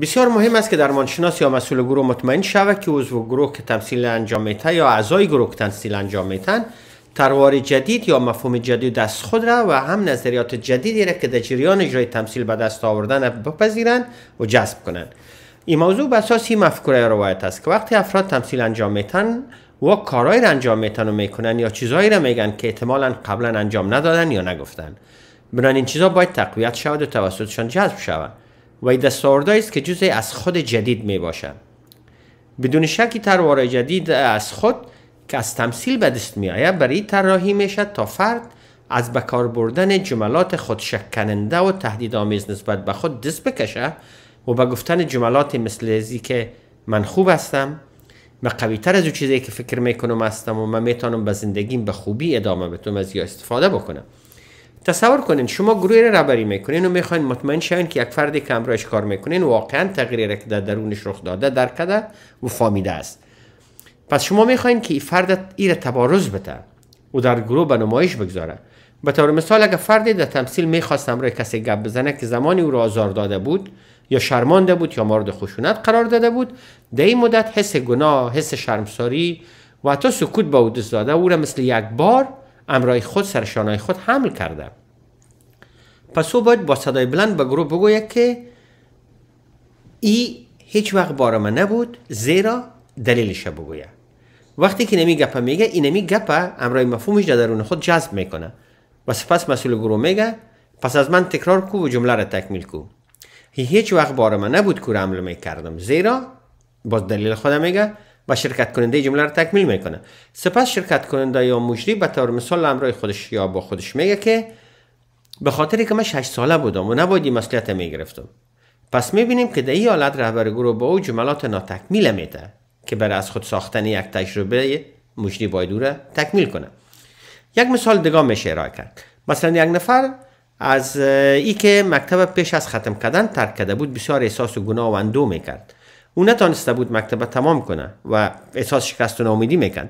بسیار مهم است که درمانشناس یا مسئول گروه مطمئن شود که عضو گروه که تمثیل انجام میته یا اعضای گروه که تمثیل انجام میتن تروار جدید یا مفهوم جدید دست خود را و هم نظریات جدیدی را که در جریان اجرای تمثیل به دست آوردن بپذیرند و جذب کنند این موضوع بساسی اساس این مفکوره روایت است که وقتی افراد تمثیل انجام میتن و کارهایی را انجام میتن و میکنن یا چیزهایی را میگن که احتمالا قبلا انجام ندادن یا نگفتن بنابراین این چیزها باید تقویت شود و توسطشان جذب شود دستورده است که جزی از خود جدید می باشه. بدون شکی تروار جدید از خود که از تمثیل به دست می آید برای طراحی می شد تا فرد از بکار بردن جملات خود شکننده کننده و آمیز نسبت به خود دست بکشه و به گفتن جملات مثل ازی که من خوب هستم من قوی تر از او چیزی که فکر میکنم هستم و من میتونم به زندگیم به خوبی ادامه بتم از یا استفاده بکنم تصور کنین شما گروه رو رهبری میکنین و میخواین مطمئن شوین که یک که کمرایش کار میکنین واقعا تغییر که در درونش رخ داده در کده و فامیده است پس شما میخواین که این فرد ایر تبارز بده و در گروه به نمایش بگذاره به طور مثال اگر فردی در تمثیل میخواست همراه کسی گپ بزنه که زمانی او را آزار داده بود یا شرمانده بود یا مورد خشونت قرار داده بود در این مدت حس گناه حس شرمساری و حتی سکوت با او دست داده او را مثل یک بار امرای خود سر شانای خود حمل کرده پس او باید با صدای بلند به گروه بگوید که ای هیچ وقت بار من نبود زیرا دلیلش بگوید وقتی که نمی گپه میگه این نمی گپه امرای مفهومش در درون خود جذب میکنه و سپس مسئول گروه میگه پس از من تکرار کو و جمله را تکمیل کو هیچ وقت بار من نبود که عمل میکردم زیرا باز دلیل خودم میگه و شرکت کننده جمله رو تکمیل میکنه سپس شرکت کننده یا مجری به طور مثال امرای خودش یا با خودش میگه که به خاطر که من 6 ساله بودم و نباید مسئولیت میگرفتم پس میبینیم که در این حالت رهبر گروه با او جملات ناتکمیل میده که برای از خود ساختن یک تجربه مجری باید او را تکمیل کنه یک مثال دیگه میشه ارائه کرد مثلا یک نفر از ای که مکتب پیش از ختم کردن ترک کرده بود بسیار احساس و گناه و میکرد او نتانسته بود مکتب تمام کنه و احساس شکست و ناامیدی میکن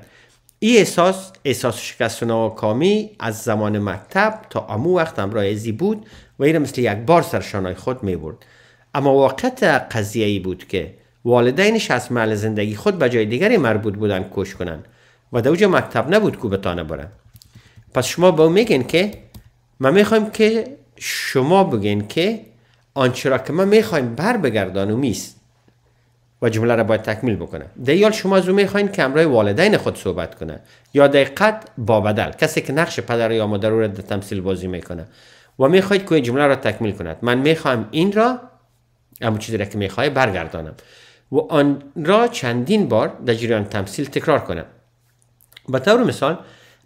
این احساس احساس شکست و ناکامی از زمان مکتب تا امو وقت همراه ازی بود و این مثل یک بار سرشانای خود میبرد اما واقعتا قضیه ای بود که والدینش از محل زندگی خود به جای دیگری مربوط بودن کش کنن و دوج مکتب نبود که بتانه برن پس شما به او میگین که ما میخوایم که شما بگین که آنچه را که ما میخوایم بر بگردانو و جمله را باید تکمیل بکنه دیال شما او میخواین که امرای والدین خود صحبت کنه یا دقیقت با بدل کسی که نقش پدر یا مادر رو در تمثیل بازی میکنه و میخواید که جمله را تکمیل کند من میخوام این را اما چیزی را که میخوای برگردانم و آن را چندین بار در جریان تمثیل تکرار کنم به طور مثال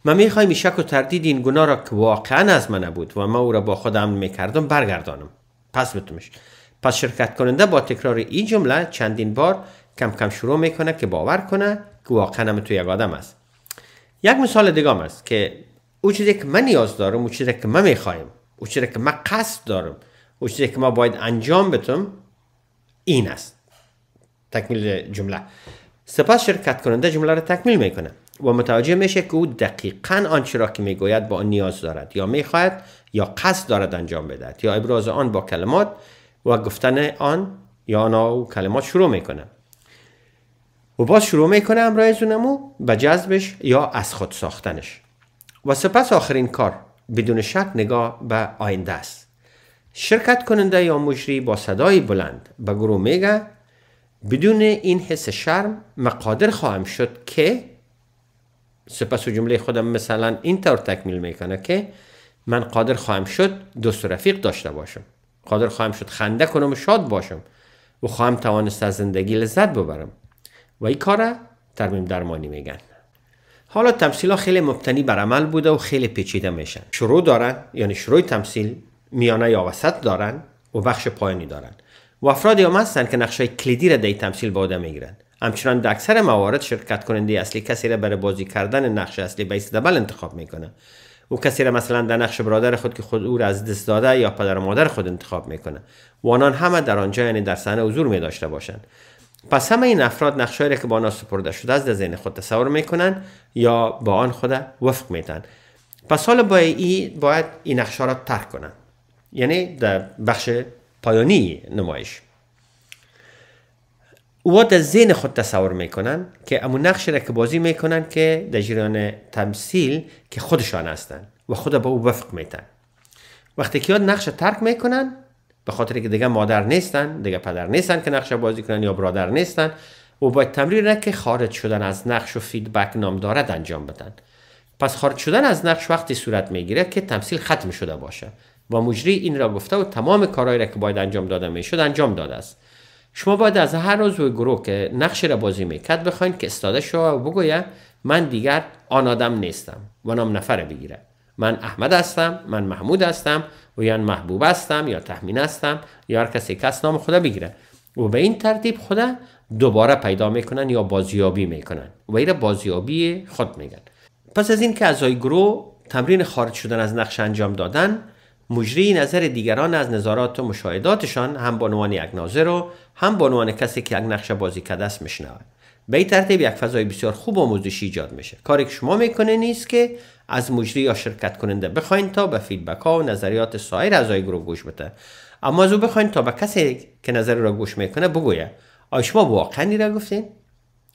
من میخوایم شک و تردید این گناه را که واقعا از من بود و من او را با خودم میکردم برگردانم پس بتمش پس شرکت کننده با تکرار این جمله چندین بار کم کم شروع میکنه که باور کنه که واقعا هم تو یک آدم است یک مثال دیگه است که او چیزی که من نیاز دارم او چیزی که من میخوایم او چیزی که من قصد دارم او چیزی که ما باید انجام بتم این است تکمیل جمله سپس شرکت کننده جمله را تکمیل میکنه و متوجه میشه که او دقیقا آنچه را که میگوید با آن نیاز دارد یا میخواهد یا قصد دارد انجام بدهد یا ابراز آن با کلمات و گفتن آن یا نا کلمات شروع میکنه و باز شروع میکنه امرایزونمو به جذبش یا از خود ساختنش و سپس آخرین کار بدون شک نگاه به آینده است شرکت کننده یا مجری با صدای بلند به گروه میگه بدون این حس شرم مقادر خواهم شد که سپس و جمله خودم مثلا این طور تکمیل میکنه که من قادر خواهم شد دوست و رفیق داشته باشم قادر خواهم شد خنده کنم و شاد باشم و خواهم توانست از زندگی لذت ببرم و این کاره ترمیم درمانی میگن حالا تمثیل ها خیلی مبتنی بر عمل بوده و خیلی پیچیده میشن شروع دارن یعنی شروع تمثیل میانه یا وسط دارن و بخش پایانی دارن و افرادی هم هستن که نقشای کلیدی را در تمثیل باده عهده میگیرن همچنان در اکثر موارد شرکت کننده اصلی کسی را برای بازی کردن نقش اصلی به دبل انتخاب میکنه او کسی را مثلا در نقش برادر خود که خود او را از دست داده یا پدر و مادر خود انتخاب میکنه و آنان همه در آنجا یعنی در صحنه حضور می داشته باشند پس همه این افراد نقشهایی که با آنها سپرده شده از در ذهن خود تصور میکنن یا با آن خود وفق میتن پس حالا با ای باید این نقشه را ترک کنند یعنی در بخش پایانی نمایش او در ذهن خود تصور میکنن که امون نقش را که بازی میکنن که در جریان تمثیل که خودشان هستن و خود با او وفق میتن وقتی که نقش ترک میکنن به خاطر که دیگه مادر نیستن دیگه پدر نیستن که نقش بازی کنن یا برادر نیستن و باید تمرین را که خارج شدن از نقش و فیدبک نام دارد انجام بدن پس خارج شدن از نقش وقتی صورت میگیره که تمثیل ختم شده باشه و مجری این را گفته و تمام کارهایی را که باید انجام داده میشد انجام داده است شما باید از هر عضو گروه که نقش را بازی میکرد بخواین که استاده شو و بگویه من دیگر آن آدم نیستم و نام نفر بگیره من احمد هستم من محمود هستم و یا محبوب هستم یا تحمین هستم یا هر کسی کس نام خدا بگیره و به این ترتیب خدا دوباره پیدا میکنن یا بازیابی میکنن و ایره بازیابی خود میگن پس از این که اعضای گروه تمرین خارج شدن از نقش انجام دادن مجری نظر دیگران از نظارات و مشاهداتشان هم به عنوان یک ناظر و هم به عنوان کسی که یک نقشه بازی کرده است میشنود به این ترتیب یک فضای بسیار خوب آموزشی ایجاد میشه کاری که شما میکنه نیست که از مجری یا شرکت کننده بخواین تا به فیدبک ها و نظریات سایر اعضای گروه گوش بده اما از او بخواین تا به کسی که نظر را گوش میکنه بگویه آیا شما واقعا را گفتین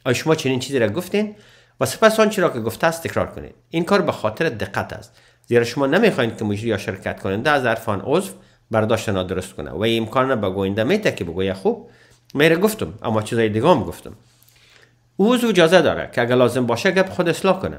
آیا شما چنین چیزی را گفتین و سپس آنچه را که گفته است تکرار کنید این کار به خاطر دقت است زیرا شما نمیخواین که مجری یا شرکت کننده از عرفان عضو برداشت نادرست کنه و این امکان به گوینده میته که بگویه خوب میره گفتم اما چیزای دیگه هم گفتم او اجازه داره که اگر لازم باشه گپ خود اصلاح کنه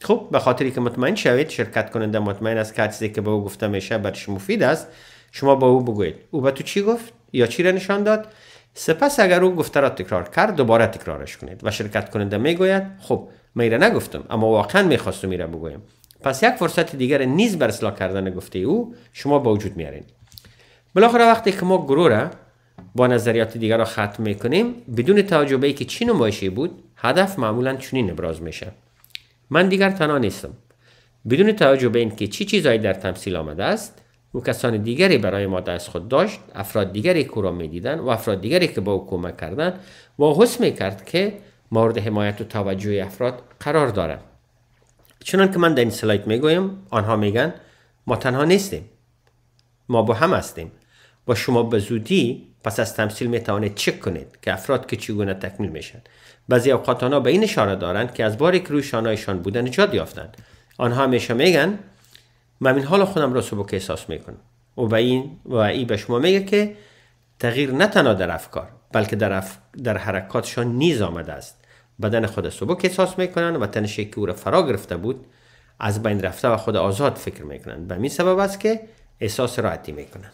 خب به خاطری که مطمئن شوید شرکت کننده مطمئن از که چیزی که به او گفته میشه برش مفید است شما با او بگویید او به تو چی گفت یا چی را نشان داد سپس اگر او گفته را تکرار کرد دوباره تکرارش کنید و شرکت کننده میگوید خب میره نگفتم اما واقعا میخواستم میره بگویم پس یک فرصت دیگر نیز بر اصلاح کردن گفته او شما با وجود میارین بالاخره وقتی که ما گروه را با نظریات دیگر را ختم میکنیم بدون توجه به که چی نمایشی بود هدف معمولا چنین ابراز میشه من دیگر تنها نیستم بدون توجه به اینکه چی چیزهایی در تمثیل آمده است او کسان دیگری برای ما دست خود داشت افراد دیگری که او را و افراد دیگری که با او کمک کردند و حس میکرد که مورد حمایت و توجه افراد قرار دارد چنان که من در این سلایت میگویم آنها میگن ما تنها نیستیم ما با هم هستیم و شما به زودی پس از تمثیل میتوانید چک کنید که افراد که چگونه تکمیل میشن بعضی اوقات آنها به این اشاره دارند که از باری که روی شانهایشان بودن نجات یافتند آنها همیشه میگن من این حال خودم را سبک احساس میکنم و به این و ای به شما میگه که تغییر نه تنها در افکار بلکه در, در حرکاتشان نیز آمده است بدن خود سبک احساس میکنند و تنشی که او را فرا گرفته بود از بین رفته و خود آزاد فکر میکنن به این سبب است که احساس راحتی میکنن